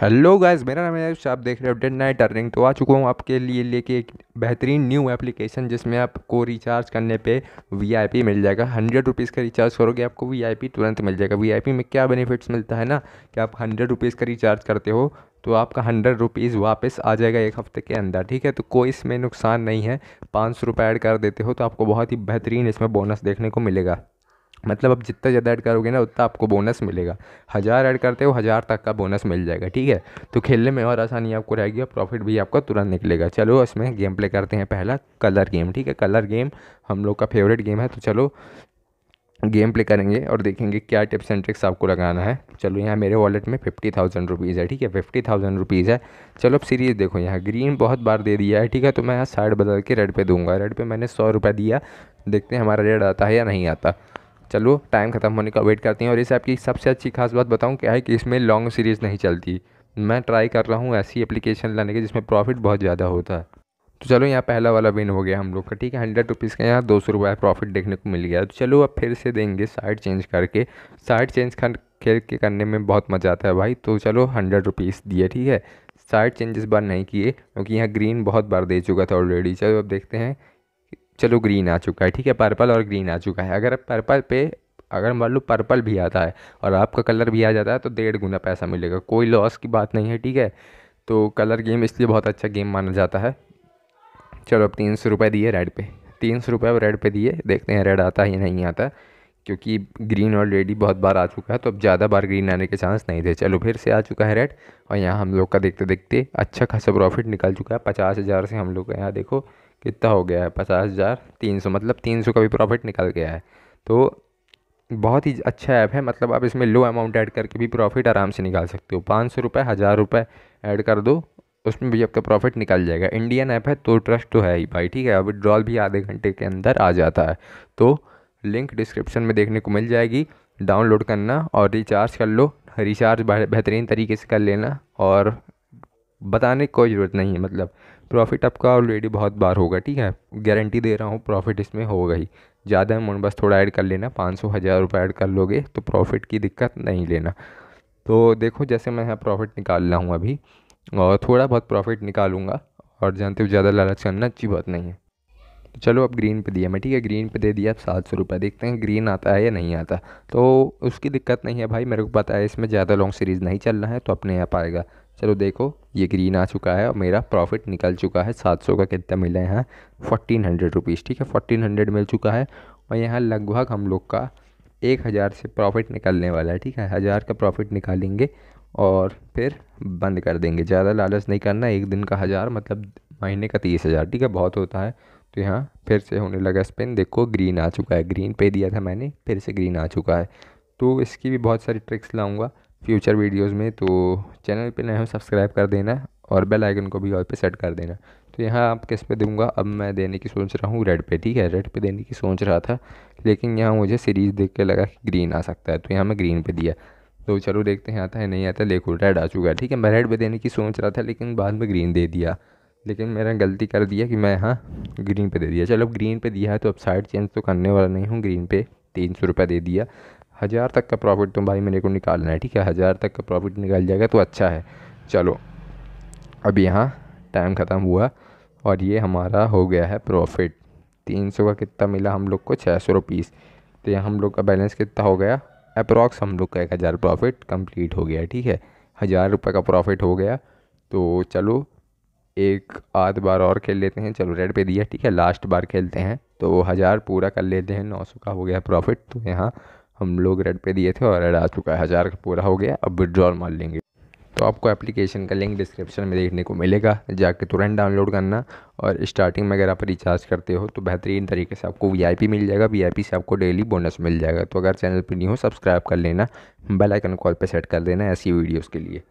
hello guys मेरा नाम है आप देख रहे हो डेड नाइट अर्निंग तो आ चुका हूँ आपके लिए लेके एक बेहतरीन न्यू एप्लीकेशन जिसमें आपको रिचार्ज करने पे वीआईपी मिल जाएगा हंड्रेड रुपीज़ का रिचार्ज करोगे आपको वीआईपी तुरंत मिल जाएगा वीआईपी में क्या बेनिफिट्स मिलता है ना कि आप हंड्रेड रुपीज़ का रिचार्ज करते हो तो आपका हंड्रेड रुपीज़ वापस आ जाएगा एक हफ्ते के अंदर ठीक है तो कोई इसमें नुकसान नहीं है पाँच सौ रुपये ऐड कर देते हो तो आपको बहुत ही बेहतरीन इसमें बोनस देखने को मिलेगा मतलब आप जितना ज़्यादा ऐड करोगे ना उतना आपको बोनस मिलेगा हज़ार ऐड करते हो हज़ार तक का बोनस मिल जाएगा ठीक है तो खेलने में और आसानी आपको रहेगी और प्रॉफिट भी आपका तुरंत निकलेगा चलो इसमें गेम प्ले करते हैं पहला कलर गेम ठीक है कलर गेम हम लोग का फेवरेट गेम है तो चलो गेम प्ले करेंगे और देखेंगे क्या टिप्स एंड ट्रिक्स आपको लगाना है चलो यहाँ मेरे वॉलेट में फिफ्टी थाउजेंड रुपीज़ है ठीक है फिफ्टी थाउजेंड रुपीज़ है चलो अब सीरीज़ देखो यहाँ ग्रीन बहुत बार दे दिया है ठीक है तो मैं यहाँ साइड बदल के रेड पे दूंगा रेड पे मैंने सौ रुपये दिया देखते हैं हमारा रेड आता है या नहीं आता चलो टाइम ख़त्म होने का वेट करते हैं और इस ऐप की सबसे अच्छी खास बात बताऊँ क्या है कि इसमें लॉन्ग सीरीज़ नहीं चलती मैं ट्राई कर रहा हूँ ऐसी एप्लीकेशन लाने की जिसमें प्रॉफिट बहुत ज़्यादा होता है तो चलो यहाँ पहला वाला विन हो गया हम लोग का ठीक है हंड्रेड रुपीज़ का यहाँ दो सौ रुपये प्रॉफिट देखने को मिल गया तो चलो अब फिर से देंगे साइड चेंज करके साइड चेंज कर खेल के करने में बहुत मज़ा आता है भाई तो चलो हंड्रेड रुपीज़ दिए ठीक है साइड चेंज इस बार नहीं किए क्योंकि यहाँ ग्रीन बहुत बार दे चुका था ऑलरेडी चलो अब देखते हैं चलो ग्रीन आ चुका है ठीक है पर्पल और ग्रीन आ चुका है अगर पर्पल पे अगर मान लो पर्पल भी आता है और आपका कलर भी आ जाता है तो डेढ़ गुना पैसा मिलेगा कोई लॉस की बात नहीं है ठीक है तो कलर गेम इसलिए बहुत अच्छा गेम माना जाता है चलो अब तीन सौ रुपये दिए रेड पे तीन सौ रुपये रेड पे दिए देखते हैं रेड आता है या नहीं आता क्योंकि ग्रीन ऑलरेडी बहुत बार आ चुका है तो अब ज़्यादा बार ग्रीन आने के चांस नहीं थे चलो फिर से आ चुका है रेड और यहाँ हम लोग का देखते देखते अच्छा खासा प्रॉफिट निकल चुका है पचास हज़ार से हम लोग का यहाँ देखो कितना हो गया है पचास हज़ार तीन सौ मतलब तीन सौ का भी प्रॉफिट निकल गया है तो बहुत ही अच्छा ऐप है मतलब आप इसमें लो अमाउंट ऐड करके भी प्रॉफिट आराम से निकाल सकते हो पाँच सौ रुपये हज़ार रुपये ऐड कर दो उसमें भी आपका प्रॉफिट निकल जाएगा इंडियन ऐप है तो ट्रस्ट तो है ही भाई ठीक है विड्रॉल भी आधे घंटे के अंदर आ जाता है तो लिंक डिस्क्रिप्शन में देखने को मिल जाएगी डाउनलोड करना और रिचार्ज कर लो रिचार्ज बेहतरीन तरीके से कर लेना और बताने की कोई ज़रूरत नहीं है मतलब प्रॉफिट आपका ऑलरेडी बहुत बार होगा ठीक है गारंटी दे रहा हूँ प्रॉफिट इसमें होगा ही ज़्यादा अमाउंट बस थोड़ा ऐड कर लेना पाँच सौ हज़ार रुपये ऐड कर लोगे तो प्रॉफिट की दिक्कत नहीं लेना तो देखो जैसे मैं यहाँ प्रॉफिट निकाल रहा हूँ अभी और थोड़ा बहुत प्रॉफिट निकालूंगा और जानते हो ज़्यादा लालच करना अच्छी बात नहीं है तो चलो अब ग्रीन पे दिया मैं ठीक है ग्रीन पे दे दिया अब सात सौ रुपये देखते हैं ग्रीन आता है या नहीं आता तो उसकी दिक्कत नहीं है भाई मेरे को पता है इसमें ज़्यादा लॉन्ग सीरीज़ नहीं चल रहा है तो अपने आप आएगा चलो देखो ये ग्रीन आ चुका है और मेरा प्रॉफिट निकल चुका है सात सौ का कितना मिला है यहाँ फोर्टीन हंड्रेड रुपीज़ ठीक है फोर्टीन हंड्रेड मिल चुका है और यहाँ लगभग हम लोग का एक हज़ार से प्रॉफिट निकलने वाला है ठीक है हज़ार का प्रॉफिट निकालेंगे और फिर बंद कर देंगे ज़्यादा लालच नहीं करना एक दिन का हज़ार मतलब महीने का तीस हज़ार ठीक है बहुत होता है तो यहाँ फिर से होने लगा स्पिन देखो ग्रीन आ चुका है ग्रीन पे दिया था मैंने फिर से ग्रीन आ चुका है तो इसकी भी बहुत सारी ट्रिक्स लाऊंगा फ्यूचर वीडियोस में तो चैनल पे नए हो सब्सक्राइब कर देना और बेल आइकन को भी और पे सेट कर देना तो यहाँ आप किस पे दूंगा अब मैं देने की सोच रहा हूँ रेड पे ठीक है रेड पे देने की सोच रहा था लेकिन यहाँ मुझे सीरीज़ देख के लगा कि ग्रीन आ सकता है तो यहाँ मैं ग्रीन पे दिया तो चलो देखते हैं आता है नहीं आता देखो रेड आ चुका है ठीक है मैं रेड पे देने की सोच रहा था लेकिन बाद में ग्रीन दे दिया लेकिन मैंने गलती कर दिया कि मैं यहाँ ग्रीन पे दे दिया चलो ग्रीन पे दिया है तो अब साइड चेंज तो करने वाला नहीं हूँ ग्रीन पे तीन सौ रुपये दे दिया हज़ार तक का प्रॉफिट तो भाई मेरे को निकालना है ठीक है हज़ार तक का प्रॉफिट निकाल जाएगा तो अच्छा है चलो अब यहाँ टाइम ख़त्म हुआ और ये हमारा हो गया है प्रॉफिट तीन सौ का कितना मिला हम लोग को छः सौ रुपीस तो यहाँ हम लोग का बैलेंस कितना हो गया अप्रॉक्स हम लोग का एक हज़ार प्रॉफिट कंप्लीट हो गया ठीक है हज़ार रुपये का प्रॉफिट हो गया तो चलो एक आध बार और खेल लेते हैं चलो रेड पे दिया ठीक है लास्ट बार खेलते हैं तो हज़ार पूरा कर लेते हैं नौ सौ का हो गया प्रॉफिट तो यहाँ हम लोग रेड पे दिए थे और रेड आ चुका है हज़ार का पूरा हो गया अब विड्रॉल मार लेंगे तो आपको एप्लीकेशन का लिंक डिस्क्रिप्शन में देखने को मिलेगा जाके तुरंत डाउनलोड करना और स्टार्टिंग में अगर आप रिचार्ज करते हो तो बेहतरीन तरीके से आपको वीआईपी मिल जाएगा वीआईपी से आपको डेली बोनस मिल जाएगा तो अगर चैनल पर नहीं हो सब्सक्राइब कर लेना बेल आइकन कॉल पर सेट कर देना ऐसी वीडियोज़ के लिए